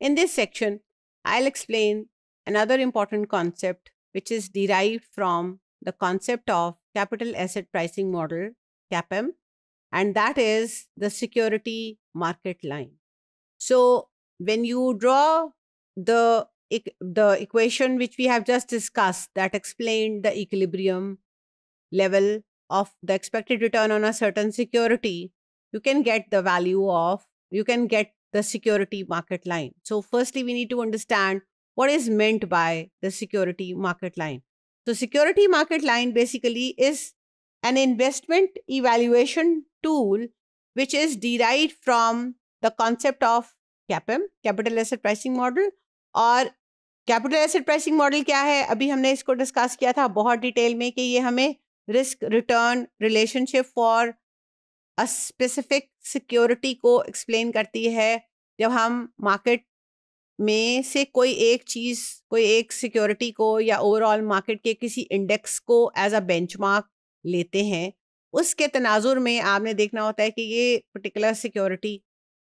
In this section, I'll explain another important concept which is derived from the concept of capital asset pricing model, CAPM, and that is the security market line. So when you draw the, the equation which we have just discussed that explained the equilibrium level of the expected return on a certain security, you can get the value of, you can get the security market line. So firstly, we need to understand what is meant by the security market line. So security market line basically is an investment evaluation tool which is derived from the concept of CAPM, capital asset pricing model Or, Capital Asset Pricing Model, क्या है अभी हमने इसको discuss किया था बहुत detail में कि ये हमें risk return relationship specific security को एक्सप्लेन करती है जब हम मार्केट में से कोई एक चीज़ कोई एक सिक्योरिटी को या ओवरऑल मार्केट के किसी इंडेक्स को एज अ बेंचमार्क लेते हैं उसके तनाजुर में आपने देखना होता है कि ये पर्टिकुलर सिक्योरिटी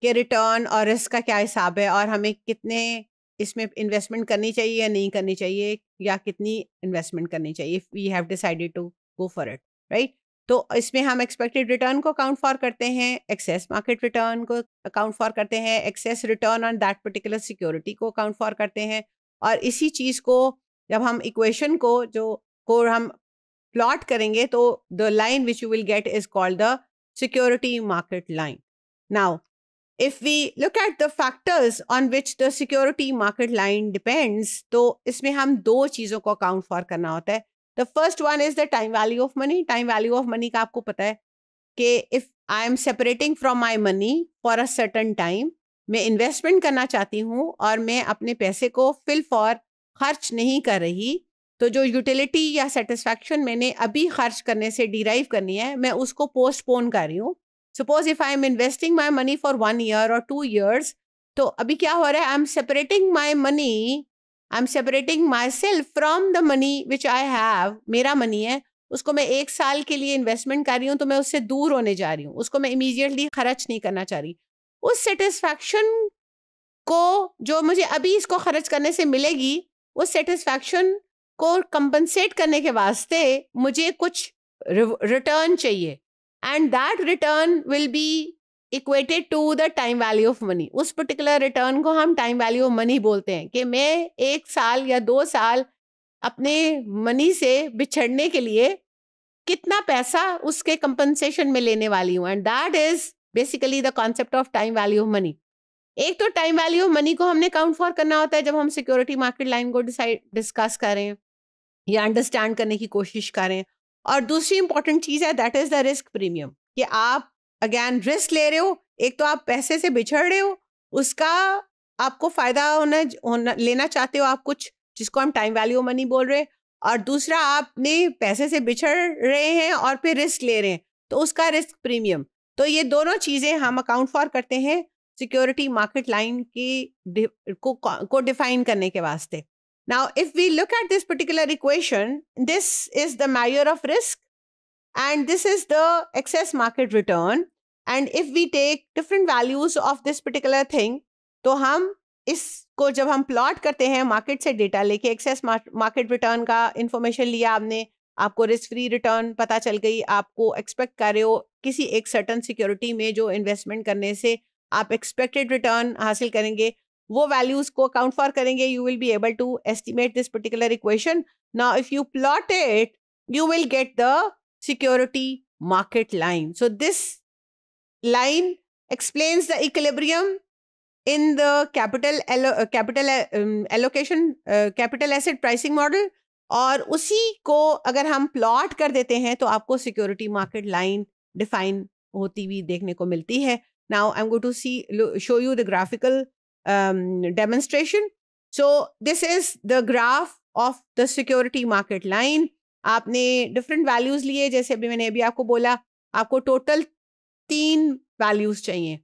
के रिटर्न और रिस्क का क्या हिसाब है और हमें कितने इसमें इन्वेस्टमेंट करनी चाहिए या नहीं करनी चाहिए या कितनी इन्वेस्टमेंट करनी चाहिए we have decided to go for it right तो इसमें हम एक्सपेक्टेड रिटर्न को अकाउंट फॉर करते हैं एक्सेस मार्केट रिटर्न को अकाउंट फॉर करते हैं excess return on that particular security को अकाउंट फॉर करते हैं और इसी चीज़ को जब हम इक्वेशन को जो को हम प्लॉट करेंगे तो the line which you will get is called the security market line now if we look at the factors on which the security market line depends तो इसमें हम दो चीज़ों को अकाउंट फॉर करना होता है the first one is the time value of money time value of money का आपको पता है कि if I am separating from my money for a certain time मैं इन्वेस्टमेंट करना चाहती हूँ और मैं अपने पैसे को फिल फॉर खर्च नहीं कर रही तो जो यूटिलिटी या सेटिस्फैक्शन मैंने अभी खर्च करने से डिराइव करनी है मैं उसको पोस्टपोन कर रही हूँ suppose if I am investing my money for one year और टू ईयर्स तो अभी क्या हो रहा है I am separating my money I am separating myself from the money which I have मेरा मनी है उसको मैं एक साल के लिए इन्वेस्टमेंट कर रही हूँ तो मैं उससे दूर होने जा रही हूँ उसको मैं इमीजिएटली खर्च नहीं करना चाह रही उस सेटिस्फैक्शन को जो मुझे अभी इसको खर्च करने से मिलेगी उस सेटिस्फैक्शन को कंपनसेट करने के वास्ते मुझे कुछ रिटर्न चाहिए and that return will be equated to the time value of money उस पर्टिकुलर रिटर्न को हम टाइम वैल्यू ऑफ मनी बोलते हैं कि मैं एक साल या दो साल अपने मनी से बिछड़ने के लिए कितना पैसा उसके कंपनसेशन में लेने वाली हूँ and that is basically the concept of time value of money एक तो टाइम वैल्यू ऑफ मनी को हमने काउंट फॉर करना होता है जब हम सिक्योरिटी मार्केट लाइन को डिसाइड डिस्कस कर रहे हैं या अंडरस्टैंड करने की कोशिश कर रहे हैं और दूसरी इंपॉर्टेंट चीज़ है that is the risk premium कि आप अगेन रिस्क ले रहे हो एक तो आप पैसे से बिछड़ रहे हो उसका आपको फायदा होना होना लेना चाहते हो आप कुछ जिसको हम टाइम वैल्यू मनी बोल रहे हैं और दूसरा आपने पैसे से बिछड़ रहे हैं और फिर रिस्क ले रहे हैं तो उसका रिस्क प्रीमियम तो ये दोनों चीज़ें हम अकाउंट फॉर करते हैं सिक्योरिटी मार्केट लाइन की को को डिफाइन करने के वास्ते now if we look at this particular equation this is the measure of risk And this is the excess market return. And if we take different values of this particular thing, तो हम इसको जब हम plot करते हैं market से data लेके excess market return का इंफॉर्मेशन लिया आपने आपको रिस्क फ्री रिटर्न पता चल गई आपको एक्सपेक्ट कर रहे हो किसी एक सर्टन सिक्योरिटी में जो इन्वेस्टमेंट करने से आप एक्सपेक्टेड रिटर्न हासिल करेंगे वो वैल्यूज को अकाउंट फॉर करेंगे you will be able to estimate this particular equation now if you plot it you will get the security market line. So this line explains the equilibrium in the capital allo capital um, allocation uh, capital asset pricing model और उसी को अगर हम plot कर देते हैं तो आपको सिक्योरिटी मार्केट लाइन डिफाइन होती हुई देखने को मिलती है now I am go to see show you the graphical demonstration so this is the graph of the security market line आपने डिफरेंट वैल्यूज लिए जैसे अभी मैंने अभी आपको बोला आपको टोटल तीन वैल्यूज चाहिए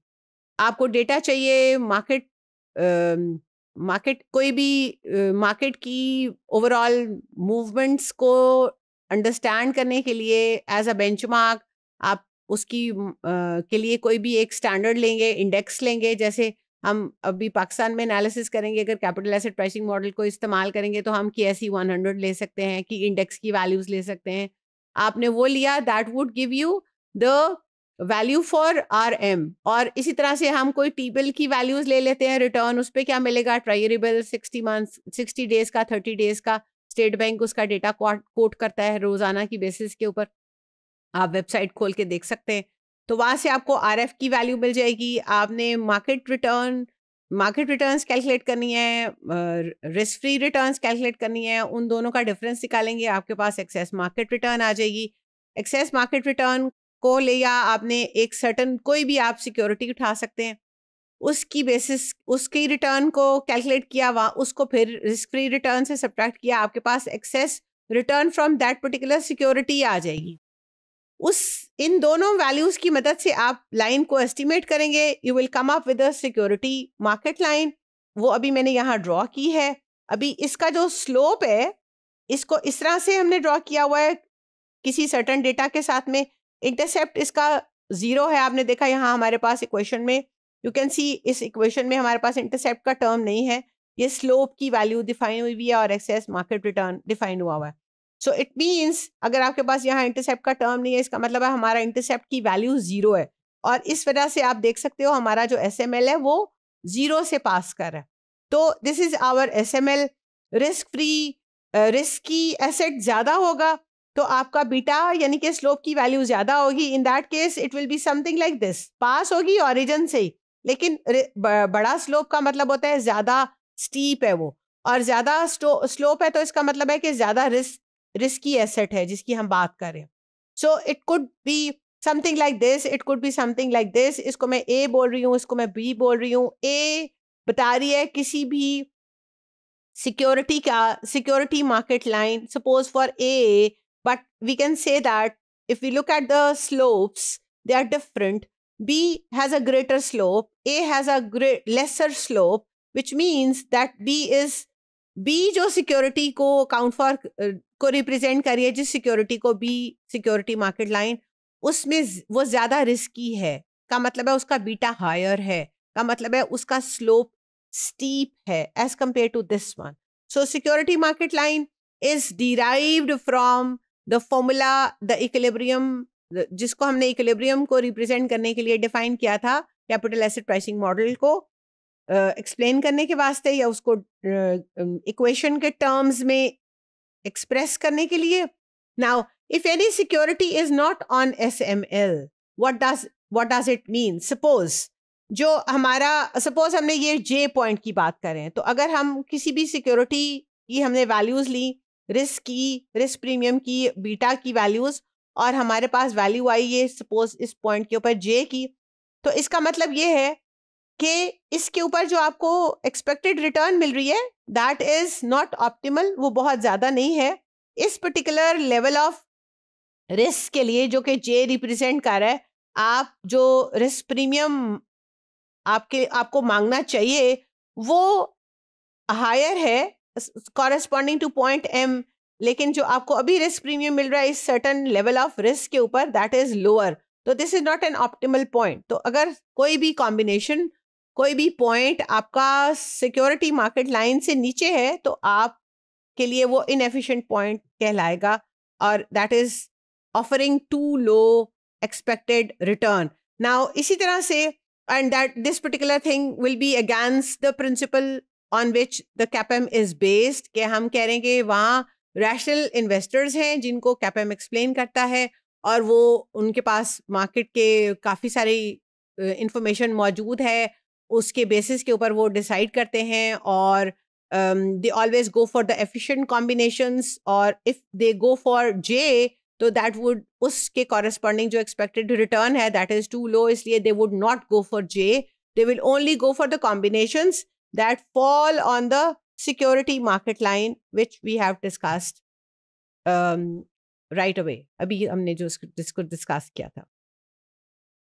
आपको डेटा चाहिए मार्केट मार्केट कोई भी मार्केट की ओवरऑल मूवमेंट्स को अंडरस्टैंड करने के लिए एज अ बेंच आप उसकी uh, के लिए कोई भी एक स्टैंडर्ड लेंगे इंडेक्स लेंगे जैसे हम अभी पाकिस्तान में एनालिसिस करेंगे अगर कैपिटल एसेट प्राइसिंग मॉडल को इस्तेमाल करेंगे तो हम के एस वन हंड्रेड ले सकते हैं कि इंडेक्स की वैल्यूज ले सकते हैं आपने वो लिया that would give you the value for R M और इसी तरह से हम कोई टीबल की वैल्यूज ले लेते हैं रिटर्न उस पर क्या मिलेगा ट्रायरेबल सिक्सटी मंथ सिक्सटी डेज का थर्टी डेज का स्टेट बैंक उसका डेटा कोट करता है रोजाना की बेसिस के ऊपर आप वेबसाइट खोल के देख सकते हैं तो वहाँ से आपको आर की वैल्यू मिल जाएगी आपने market return market returns calculate करनी है रिस्क फ्री रिटर्न्स कैलकुलेट करनी है उन दोनों का डिफरेंस निकालेंगे आपके पास एक्सेस मार्केट रिटर्न आ जाएगी एक्सेस मार्केट रिटर्न को ले या आपने एक सर्टन कोई भी आप सिक्योरिटी उठा सकते हैं उसकी बेसिस उसकी रिटर्न को कैलकुलेट किया वहाँ उसको फिर रिस्क फ्री रिटर्न से सब्ट्रैक्ट किया आपके पास excess return from that particular security आ जाएगी उस इन दोनों वैल्यूज की मदद से आप लाइन को एस्टिमेट करेंगे you will come up with a security market line वो अभी मैंने यहाँ ड्रॉ की है अभी इसका जो स्लोप है इसको इस तरह से हमने ड्रॉ किया हुआ है किसी सर्टन डेटा के साथ में इंटरसेप्ट इसका ज़ीरो है आपने देखा यहाँ हमारे पास इक्वेशन में यू कैन सी इस इक्वेशन में हमारे पास इंटरसेप्ट का टर्म नहीं है ये स्लोप की वैल्यू डिफाइन हुई हुई है और एक्सेस मार्केट रिटर्न डिफाइन हुआ हुआ है सो इट मीन्स अगर आपके पास यहाँ इंटरसेप्ट का टर्म नहीं है इसका मतलब है हमारा इंटरसेप्ट की वैल्यू जीरो है और इस वजह से आप देख सकते हो हमारा जो एस है वो जीरो से पास कर रहा है तो this is our S M L risk free risk की एसेट ज़्यादा होगा तो आपका बीटा यानी कि स्लोप की वैल्यू ज़्यादा होगी in that case it will be something like this पास होगी ओरिजिन से ही लेकिन बड़ा स्लोप का मतलब होता है ज़्यादा स्टीप है वो और ज़्यादा स्लोप है तो इसका मतलब है कि ज़्यादा रिस्क रिस्की एसेट है जिसकी हम बात कर रहे हैं so it could be something like this it could be something like this इसको मैं ए बोल रही हूँ इसको मैं बी बोल रही हूँ ए बता रही है किसी भी सिक्योरिटी का security market line suppose for A but we can say that if you look at the slopes they are different b has a greater slope a has a lesser lesser slope which means that b is b जो security को account for को represent करिए जिस security को B security market line उसमें वो ज़्यादा risky है का मतलब है उसका बीटा हायर है का मतलब है उसका स्लोप स्टीप है as compared to this one so security market line is derived from the formula the equilibrium जिसको हमने इक्लेब्रियम को रिप्रेजेंट करने के लिए डिफाइन किया था कैपिटल एसेट प्राइसिंग मॉडल को एक्सप्लेन uh, करने के वास्ते या उसको इक्वेशन uh, के टर्म्स में एक्सप्रेस करने के लिए now if any security is not on S M L what does what does it mean suppose जो हमारा सपोज हमने ये जे पॉइंट की बात करें तो अगर हम किसी भी सिक्योरिटी की हमने वैल्यूज ली रिस्क की रिस्क प्रीमियम की बीटा की वैल्यूज और हमारे पास वैल्यू आई ये सपोज इस पॉइंट के ऊपर जे की तो इसका मतलब ये है कि इसके ऊपर जो आपको एक्सपेक्टेड रिटर्न मिल रही है दैट इज नॉट ऑप्टिमल वो बहुत ज़्यादा नहीं है इस पर्टिकुलर लेवल ऑफ रिस्क के लिए जो कि जे रिप्रेजेंट कर रहा है आप जो रिस्क प्रीमियम आपके आपको मांगना चाहिए वो हायर है कॉरेस्पॉन्डिंग टू पॉइंट एम लेकिन जो आपको अभी रिस्क प्रीमियम मिल रहा है इस सर्टन लेवल ऑफ रिस्क के ऊपर दैट इज लोअर तो this is not an optimal point तो अगर कोई भी कॉम्बिनेशन कोई भी पॉइंट आपका सिक्योरिटी मार्केट लाइन से नीचे है तो आप के लिए वो इनएफिशिएंट पॉइंट कहलाएगा और that is offering too low expected return now इसी तरह से and that this particular thing will be against the principle on which the CAPM is based कि हम कह रहे हैं कि वहाँ रैशनल इन्वेस्टर्स हैं जिनको कैपम एक्सप्लेन करता है और वो उनके पास मार्केट के काफ़ी सारी इंफॉर्मेशन मौजूद है उसके बेसिस के ऊपर वो डिसाइड करते हैं और they always go for the efficient combinations और if they go for J तो दैट वुड उसके कॉरेस्पॉन्डिंग जो एक्सपेक्टेड रिटर्न है दैट इज़ टू लो इसलिए they would not go for J they will only go for the combinations that fall on the security market line which we have discussed right away अभी हमने जो discuss किया था